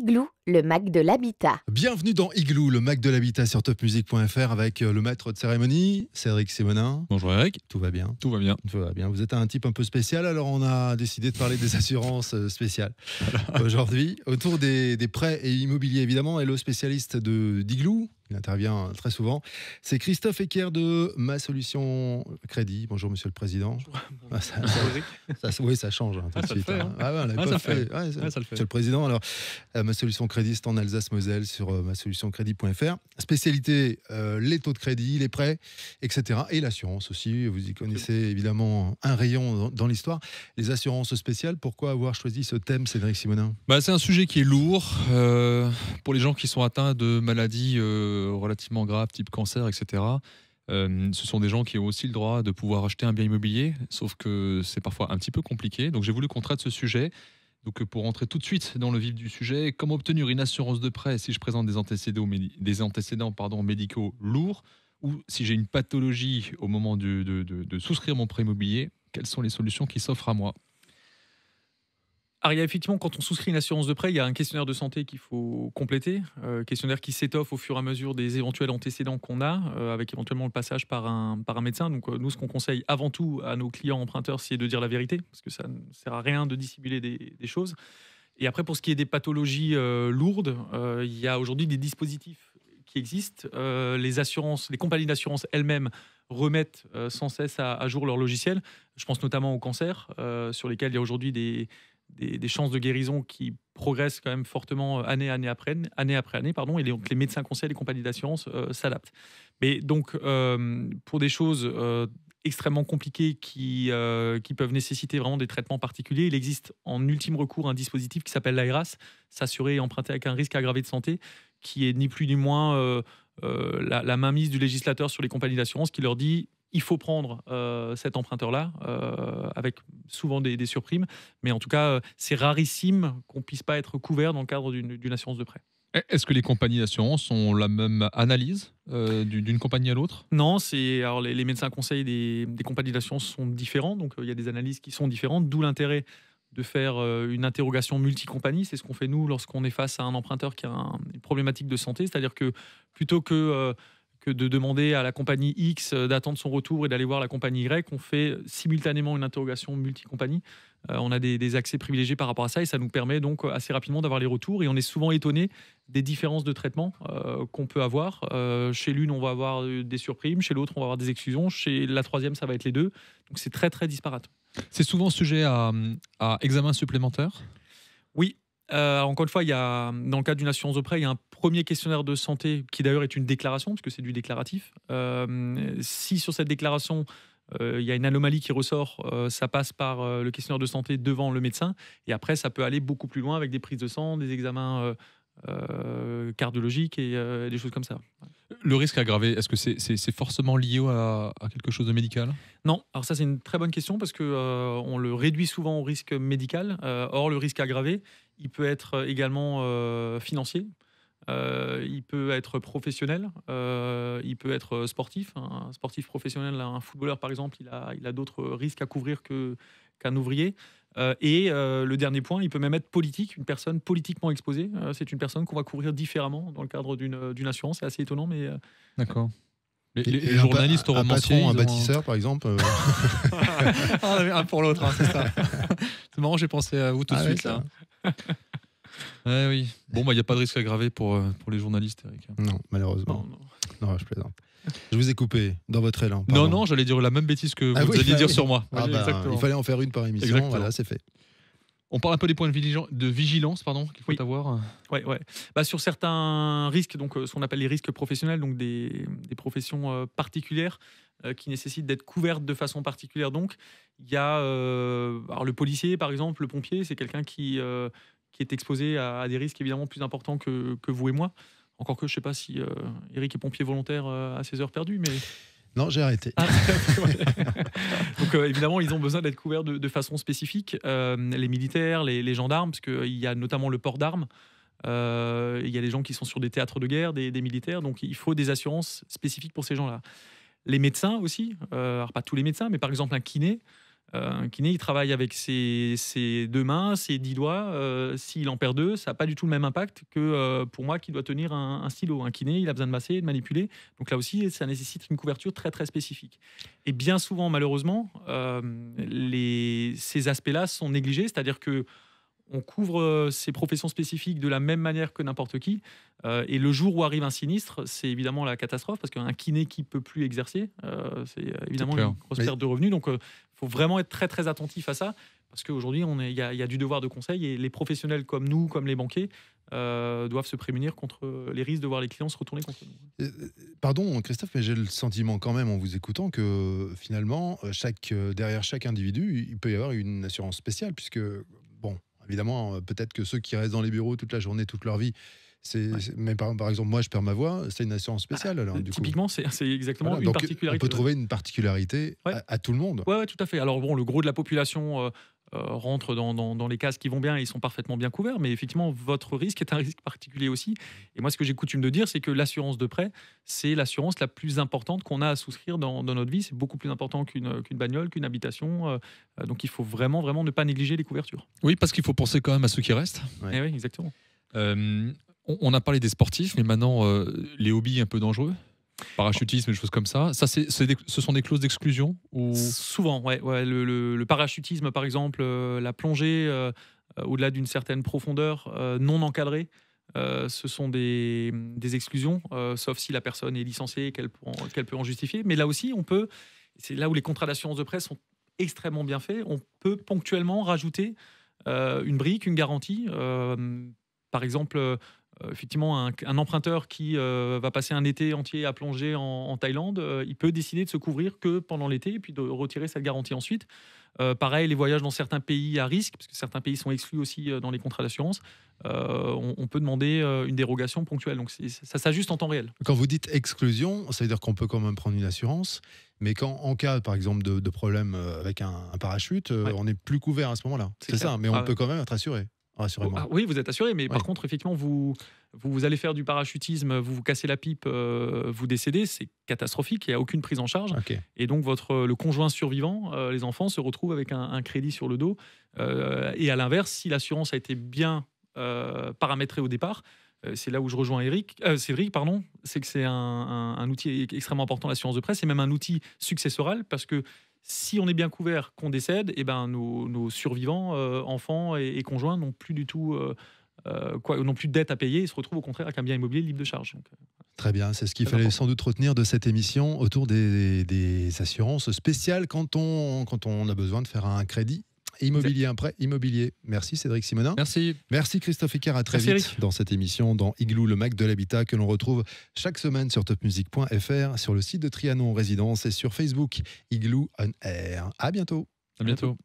Igloo, le Mac de l'Habitat. Bienvenue dans Igloo, le Mac de l'Habitat sur topmusic.fr avec euh, le maître de cérémonie, Cédric Simonin. Bonjour Eric. Tout va bien Tout va bien. Tout va bien. Vous êtes un type un peu spécial, alors on a décidé de parler des assurances euh, spéciales aujourd'hui, autour des, prêts et immobiliers évidemment. Et le spécialiste d'Igloo, intervient euh, très souvent. C'est Christophe Ecker de Ma Solution Crédit. Bonjour, monsieur le président. Ah, ça, oui, ça change hein, tout ah, de suite. Hein. Hein. Ah, le Monsieur le président, alors, euh, Ma Solution Crédit, c'est en Alsace-Moselle sur euh, masolutioncrédit.fr. Spécialité, euh, les taux de crédit, les prêts, etc. Et l'assurance aussi. Vous y connaissez évidemment un rayon dans, l'histoire. Les assurances spéciales, pourquoi avoir choisi ce thème, Cédric Simonin bah, C'est un sujet qui est lourd pour les gens qui sont atteints de maladies relativement graves, type cancer, etc. Euh, ce sont des gens qui ont aussi le droit de pouvoir acheter un bien immobilier, sauf que c'est parfois un petit peu compliqué. Donc j'ai voulu qu'on traite ce sujet. Donc pour rentrer tout de suite dans le vif du sujet, comment obtenir une assurance de prêt si je présente des antécédents, des antécédents pardon, médicaux lourds ou si j'ai une pathologie au moment de souscrire mon prêt immobilier, quelles sont les solutions qui s'offrent à moi alors, il y a effectivement, quand on souscrit une assurance de prêt, il y a un questionnaire de santé qu'il faut compléter, euh, questionnaire qui s'étoffe au fur et à mesure des éventuels antécédents qu'on a, euh, avec éventuellement le passage par un, par un médecin. Donc, euh, nous, ce qu'on conseille avant tout à nos clients emprunteurs, c'est de dire la vérité, parce que ça ne sert à rien de dissimuler des, choses. Et après, pour ce qui est des pathologies lourdes, il y a aujourd'hui des dispositifs qui existent. les assurances, les compagnies d'assurance elles-mêmes remettent sans cesse à, à, jour leur logiciel. Je pense notamment au cancer, sur lesquels il y a aujourd'hui des des, chances de guérison qui progressent quand même fortement euh, année, après année, après année pardon, et les, les médecins conseils, les compagnies d'assurance euh, s'adaptent. Mais donc, euh, pour des choses extrêmement compliquées qui, qui peuvent nécessiter vraiment des traitements particuliers, il existe en ultime recours un dispositif qui s'appelle l'AERAS, s'assurer et emprunter avec un risque aggravé de santé, qui est ni plus ni moins la mainmise du législateur sur les compagnies d'assurance qui leur dit il faut prendre euh, cet emprunteur-là, euh, avec souvent des, surprimes. Mais en tout cas, euh, c'est rarissime qu'on puisse pas être couvert dans le cadre d'une assurance de prêt. E-, est-ce que les compagnies d'assurance ont la même analyse d'une compagnie à l'autre Non, c'est alors les, médecins conseils des, compagnies d'assurance sont différents, donc il y a des analyses qui sont différentes, d'où l'intérêt de faire une interrogation multicompagnie. C'est ce qu'on fait nous lorsqu'on est face à un emprunteur qui a une problématique de santé, c'est-à-dire que plutôt que que de demander à la compagnie X euh, d'attendre son retour et d'aller voir la compagnie Y. On fait simultanément une interrogation multi euh, on a des, accès privilégiés par rapport à ça et ça nous permet donc euh, assez rapidement d'avoir les retours et on est souvent étonné des différences de traitement qu'on peut avoir. chez l'une, on va avoir des surprimes, chez l'autre, on va avoir des exclusions, chez la troisième, ça va être les deux. Donc c'est très très disparate. C'est souvent sujet à, à examen supplémentaire Oui, euh, encore une fois, il y a, dans le cas d'une assurance de prêt, il y a un premier questionnaire de santé qui d'ailleurs est une déclaration, puisque c'est du déclaratif. Euh, si sur cette déclaration, euh, il y a une anomalie qui ressort, ça passe par le questionnaire de santé devant le médecin, et après, ça peut aller beaucoup plus loin avec des prises de sang, des examens euh, cardiologiques euh, et des choses comme ça. Le risque aggravé, est-ce que c'est forcément lié à, quelque chose de médical Non, alors ça c'est une très bonne question parce qu'on euh, le réduit souvent au risque médical. or le risque aggravé, il peut être également financier, il peut être professionnel, il peut être sportif. Un sportif professionnel, un footballeur par exemple, il a, il a d'autres risques à couvrir que qu'un ouvrier. Euh, et euh, le dernier point, il peut même être politique. Une personne politiquement exposée, euh, c'est une personne qu'on va couvrir différemment dans le cadre d'une assurance. C'est assez étonnant, mais. D'accord. Les, journalistes un, au Un, bâtisseur, par exemple. Ah, un pour l'autre, hein, c'est ça. c'est marrant, j'ai pensé à vous tout de ah, suite. Là. oui. Bon, bah, il n'y a pas de risque aggravé pour, pour les journalistes, Eric. Non, malheureusement. Non, non. Non, je plaisante. Je vous ai coupé dans votre élan. Non, non, j'allais dire la même bêtise que ah vous alliez dire sur moi. Ah bah, il fallait en faire une par émission. Voilà, c'est fait. On parle un peu des points de, vigilance pardon, qu'il faut avoir. Ouais, bah, sur certains risques, donc, euh, ce qu'on appelle les risques professionnels, donc des, professions euh, particulières euh, qui nécessitent d'être couvertes de façon particulière. Donc, il y a alors le policier, par exemple, le pompier, c'est quelqu'un qui, qui est exposé à, à, des risques évidemment plus importants que, que vous et moi. Encore que je ne sais pas si euh, Eric est pompier volontaire euh, à ses heures perdues, mais. Non, j'ai arrêté. Ah. Donc euh, évidemment, ils ont besoin d'être couverts de, façon spécifique, les militaires, les, gendarmes, parce qu'il y a notamment le port d'armes. Il y a des gens qui sont sur des théâtres de guerre, des, des militaires, donc il faut des assurances spécifiques pour ces gens-là. Les médecins aussi, alors pas tous les médecins, mais par exemple un kiné, un euh, kiné, il travaille avec ses, deux mains, ses dix doigts. Euh, s'il en perd deux, ça n'a pas du tout le même impact que euh, pour moi qui dois tenir un, stylo. Un kiné, il a besoin de masser, de manipuler. Donc là aussi, ça nécessite une couverture très très spécifique. Et bien souvent, malheureusement, ces aspects-là sont négligés, c'est-à-dire que on couvre euh, ces professions spécifiques de la même manière que n'importe qui. Euh, et le jour où arrive un sinistre, c'est évidemment la catastrophe parce qu'un kiné qui peut plus exercer, euh, c'est évidemment une grosse perte de revenus. Donc, il faut vraiment être très très attentif à ça parce qu'aujourd'hui, il y, a du devoir de conseil et les professionnels comme nous, comme les banquiers, doivent se prémunir contre les risques de voir les clients se retourner contre nous. Pardon, Christophe, mais j'ai le sentiment quand même en vous écoutant que finalement, derrière chaque individu, il peut y avoir une assurance spéciale, puisque Évidemment, euh, peut-être que ceux qui restent dans les bureaux toute la journée, toute leur vie, c'est, mais par, exemple, moi, je perds ma voix, c'est une assurance ah, spéciale. Euh, typiquement, C'est, exactement voilà, une particularité. On peut trouver une particularité à, tout le monde. Oui, ouais, tout à fait. Alors, bon, le gros de la population euh, euh, rentrent dans, les cases qui vont bien et ils sont parfaitement bien couverts. Mais effectivement, votre risque est un risque particulier aussi. Et moi, ce que j'ai coutume de dire, c'est que l'assurance de prêt, c'est l'assurance la plus importante qu'on a à souscrire dans, notre vie. C'est beaucoup plus important qu'une bagnole, qu'une habitation. Euh, donc, il faut vraiment, vraiment ne pas négliger les couvertures. Oui, parce qu'il faut penser quand même à ceux qui restent. Eh oui, exactement. Euh, on a parlé des sportifs, mais maintenant, les hobbies un peu dangereux Parachutisme, des choses comme ça. ça ce sont des clauses d'exclusion ou... Souvent, ouais. le, parachutisme, par exemple, euh, la plongée euh, au-delà d'une certaine profondeur euh, non encadrée, ce sont des, exclusions, sauf si la personne est licenciée et qu'elle peut en justifier. Mais là aussi, on peut, c'est là où les contrats d'assurance de presse sont extrêmement bien faits, on peut ponctuellement rajouter une brique, une garantie. par exemple, euh, effectivement, un, emprunteur qui euh, va passer un été entier à plonger en, Thaïlande, euh, il peut décider de se couvrir que pendant l'été et puis de retirer sa garantie ensuite. pareil, les voyages dans certains pays à risque, parce que certains pays sont exclus aussi dans les contrats d'assurance, on, peut demander une dérogation ponctuelle. Donc ça s'ajuste en temps réel. Quand vous dites exclusion, ça veut dire qu'on peut quand même prendre une assurance, mais quand en cas, par exemple, de, problème avec un, parachute, on n'est plus couvert à ce moment-là. C'est ça, mais on ah peut quand même être assuré. Oh, oh, ah oui, vous êtes assuré, mais par contre, effectivement, vous, vous, allez faire du parachutisme, vous vous cassez la pipe, euh, vous décédez, c'est catastrophique, il n'y a aucune prise en charge. Et donc, votre, le conjoint survivant, euh, les enfants, se retrouvent avec un, crédit sur le dos. Euh, et à l'inverse, si l'assurance a été bien paramétrée au départ, c'est là où je rejoins Eric, Cédric, pardon, c'est que c'est un, outil extrêmement important, l'assurance de presse, c'est même un outil successoral parce que si on est bien couvert, qu'on décède, eh ben, nos, survivants, euh, enfants et, conjoints, n'ont plus du tout. Euh, euh, quoi, plus de dettes à payer et se retrouvent au contraire avec un bien immobilier libre de charge. Très bien, c'est ce qu'il fallait sans doute retenir de cette émission autour des, des, assurances spéciales quand on, quand on a besoin de faire un crédit immobilier prêt immobilier. Merci Cédric Simonin. Merci. Merci Christophe Icard. À très vite dans cette émission, dans Igloo, le Mac de l'Habitat, que l'on retrouve chaque semaine sur topmusic.fr, sur le site de Trianon Résidence et sur Facebook Igloo On Air. À bientôt. À bientôt.